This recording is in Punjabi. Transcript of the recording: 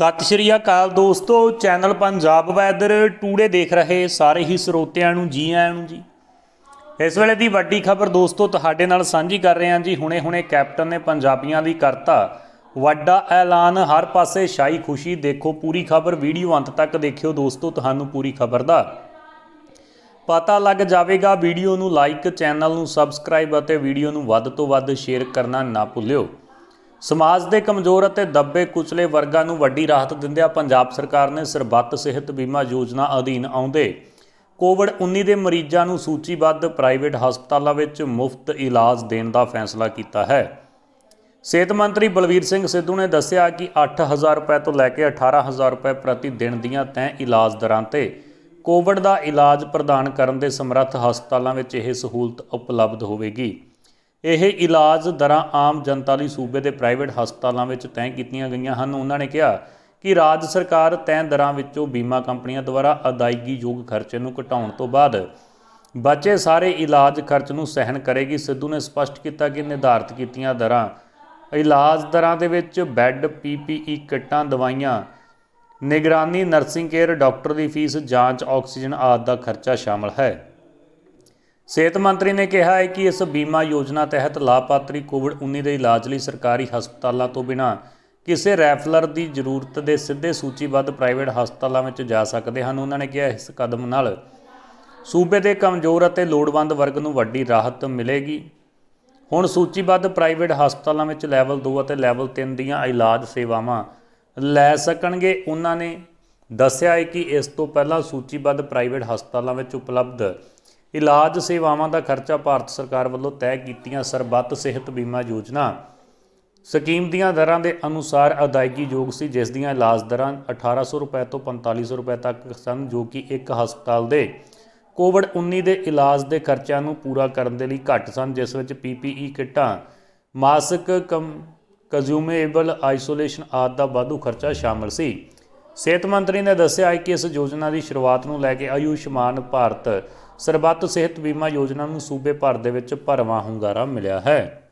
ਸਤਿ ਸ਼੍ਰੀ ਅਕਾਲ ਦੋਸਤੋ ਚੈਨਲ ਪੰਜਾਬ ਵੈਦਰ ਟੂਡੇ ਦੇਖ ਰਹੇ ਸਾਰੇ ਹੀ ਸਰੋਤਿਆਂ ਨੂੰ ਜੀ ਆਇਆਂ ਨੂੰ ਜੀ ਇਸ ਵੇਲੇ ਦੀ ਵੱਡੀ ਖਬਰ ਦੋਸਤੋ ਤੁਹਾਡੇ ਨਾਲ ਸਾਂਝੀ ਕਰ ਰਹੇ ਹਾਂ ਜੀ ਹੁਣੇ-ਹੁਣੇ ਕੈਪਟਨ ਨੇ ਪੰਜਾਬੀਆਂ ਦੀ ਕਰਤਾ ਵੱਡਾ ਐਲਾਨ ਹਰ ਪਾਸੇ ਸ਼ਾਈ ਖੁਸ਼ੀ ਦੇਖੋ ਪੂਰੀ ਖਬਰ ਵੀਡੀਓ ਅੰਤ ਤੱਕ ਦੇਖਿਓ ਦੋਸਤੋ ਤੁਹਾਨੂੰ ਪੂਰੀ ਖਬਰ ਦਾ ਪਤਾ ਲੱਗ ਜਾਵੇਗਾ ਵੀਡੀਓ ਨੂੰ ਲਾਈਕ ਚੈਨਲ ਨੂੰ ਸਬਸਕ੍ਰਾਈਬ ਅਤੇ ਵੀਡੀਓ ਨੂੰ ਵੱਧ ਤੋਂ ਵੱਧ ਸ਼ੇਅਰ ਕਰਨਾ ਨਾ ਭੁੱਲਿਓ ਸਮਾਜ ਦੇ ਕਮਜ਼ੋਰ ਅਤੇ ਦੱਬੇ ਕੁਚਲੇ ਵਰਗਾਂ ਨੂੰ ਵੱਡੀ ਰਾਹਤ ਦਿੰਦਿਆਂ ਪੰਜਾਬ ਸਰਕਾਰ ਨੇ ਸਰਬੱਤ ਸਿਹਤ ਬੀਮਾ ਯੋਜਨਾ ਅਧੀਨ ਆਉਂਦੇ ਕੋਵਿਡ-19 ਦੇ ਮਰੀਜ਼ਾਂ ਨੂੰ ਸੂਚੀਬੱਧ ਪ੍ਰਾਈਵੇਟ ਹਸਪਤਾਲਾਂ ਵਿੱਚ ਮੁਫਤ ਇਲਾਜ ਦੇਣ ਦਾ ਫੈਸਲਾ ਕੀਤਾ ਹੈ ਸਿਹਤ ਮੰਤਰੀ ਬਲਵੀਰ ਸਿੰਘ ਸਿੱਧੂ ਨੇ ਦੱਸਿਆ ਕਿ 8000 ਰੁਪਏ ਤੋਂ ਲੈ ਕੇ 18000 ਰੁਪਏ ਪ੍ਰਤੀ ਦਿਨ ਦੀਆਂ ਤੈ ਇਲਾਜ ਦਰਾਂ ਤੇ ਕੋਵਿਡ ਦਾ ਇਲਾਜ ਪ੍ਰਦਾਨ ਕਰਨ ਦੇ ਸਮਰੱਥ ਹਸਪਤਾਲਾਂ ਵਿੱਚ ਇਹ ਸਹੂਲਤ ਉਪਲਬਧ ਹੋਵੇਗੀ ਇਹ ਇਲਾਜ ਦਰਾਂ ਆਮ ਜਨਤਾ ਲਈ ਸੂਬੇ ਦੇ ਪ੍ਰਾਈਵੇਟ ਹਸਪਤਾਲਾਂ ਵਿੱਚ ਤੈਅ ਕੀਤੀਆਂ ਗਈਆਂ ਹਨ ਉਹਨਾਂ ਨੇ ਕਿਹਾ ਕਿ ਰਾਜ ਸਰਕਾਰ ਤੈਅ ਦਰਾਂ ਵਿੱਚੋਂ ਬੀਮਾ ਕੰਪਨੀਆਂ ਦੁਆਰਾ ਅਦਾਇਗੀ ਯੋਗ ਖਰਚੇ ਨੂੰ ਘਟਾਉਣ ਤੋਂ ਬਾਅਦ ਬਚੇ ਸਾਰੇ ਇਲਾਜ ਖਰਚ ਨੂੰ ਸਹਿਣ ਕਰੇਗੀ ਸਿੱਧੂ ਨੇ ਸਪਸ਼ਟ ਕੀਤਾ ਕਿ ਨਿਰਧਾਰਤ ਕੀਤੀਆਂ ਦਰਾਂ ਇਲਾਜ ਦਰਾਂ ਦੇ ਵਿੱਚ ਬੈੱਡ ਪੀਪੀਈ ਕਿੱਟਾਂ ਦਵਾਈਆਂ ਨਿਗਰਾਨੀ ਨਰਸਿੰਗ ਕੇਅਰ ਡਾਕਟਰ ਦੀ ਫੀਸ ਜਾਂਚ ਆਕਸੀਜਨ ਆਦਿ ਦਾ ਖਰਚਾ ਸ਼ਾਮਲ ਹੈ ਸਿਹਤ ਮੰਤਰੀ ਨੇ ਕਿਹਾ ਹੈ ਕਿ ਇਸ ਬੀਮਾ ਯੋਜਨਾ ਤਹਿਤ ਲਾਭਪਾਤਰੀ ਕੋਵਿਡ-19 ਦੇ ਇਲਾਜ ਲਈ ਸਰਕਾਰੀ ਹਸਪਤਾਲਾਂ ਤੋਂ ਬਿਨਾਂ ਕਿਸੇ ਰੈਫਲਰ ਦੀ ਜ਼ਰੂਰਤ ਦੇ ਸਿੱਧੇ ਸੂਚੀਬੱਧ ਪ੍ਰਾਈਵੇਟ ਹਸਪਤਾਲਾਂ ਵਿੱਚ ਜਾ ਸਕਦੇ ਹਨ ਉਹਨਾਂ ਨੇ ਕਿਹਾ ਇਸ ਕਦਮ ਨਾਲ ਸੂਬੇ ਦੇ ਕਮਜ਼ੋਰ ਅਤੇ ਲੋੜਵੰਦ ਵਰਗ ਨੂੰ ਵੱਡੀ ਰਾਹਤ ਮਿਲੇਗੀ ਹੁਣ ਸੂਚੀਬੱਧ ਪ੍ਰਾਈਵੇਟ ਹਸਪਤਾਲਾਂ ਵਿੱਚ ਲੈਵਲ 2 ਅਤੇ ਲੈਵਲ 3 ਦੀਆਂ ਇਲਾਜ ਸੇਵਾਵਾਂ ਲੈ ਸਕਣਗੇ ਉਹਨਾਂ ਨੇ ਦੱਸਿਆ ਹੈ ਕਿ ਇਸ ਤੋਂ ਪਹਿਲਾਂ ਸੂਚੀਬੱਧ ਪ੍ਰਾਈਵੇਟ ਹਸਪਤਾਲਾਂ ਵਿੱਚ ਉਪਲਬਧ ਇਲਾਜ ਸੇਵਾਵਾਂ ਦਾ ਖਰਚਾ ਭਾਰਤ ਸਰਕਾਰ ਵੱਲੋਂ ਤੈਅ ਕੀਤੀਆਂ ਸਰਬੱਤ ਸਿਹਤ ਬੀਮਾ ਯੋਜਨਾ ਸਕੀਮ ਦੀਆਂ ਦਰਾਂ ਦੇ ਅਨੁਸਾਰ ਅਦਾਇਗੀ ਯੋਗ ਸੀ ਜਿਸ ਦੀਆਂ ਇਲਾਜ ਦਰਾਂ 1800 ਰੁਪਏ ਤੋਂ 4500 ਰੁਪਏ ਤੱਕ ਸਨ ਜੋ ਕਿ ਇੱਕ ਹਸਪਤਾਲ ਦੇ ਕੋਵਿਡ-19 ਦੇ ਇਲਾਜ ਦੇ ਖਰਚਿਆਂ ਨੂੰ ਪੂਰਾ ਕਰਨ ਦੇ ਲਈ ਘੱਟ ਸਨ ਜਿਸ ਵਿੱਚ ਪੀਪੀਈ ਕਿੱਟਾਂ ਮਾਸਕ ਕੰਜ਼ੂਮੇਬਲ ਕੰਜ਼ਿਊਮੇਬਲ ਆਈਸੋਲੇਸ਼ਨ ਆਦਿ ਦਾ ਵਾਧੂ ਖਰਚਾ ਸ਼ਾਮਲ ਸੀ ਸਿਹਤ ਮੰਤਰੀ ਨੇ ਦੱਸਿਆ ਕਿ ਇਸ ਯੋਜਨਾ ਦੀ ਸ਼ੁਰੂਆਤ ਨੂੰ ਲੈ ਕੇ ਆਯੁਸ਼ਮਾਨ ਭਾਰਤ ਸਰਬੱਤ ਸਿਹਤ ਬੀਮਾ ਯੋਜਨਾ ਨੂੰ ਸੂਬੇ ਭਰ ਦੇ ਵਿੱਚ ਭਰਵਾ ਹੁੰਗਾਰਾ ਮਿਲਿਆ ਹੈ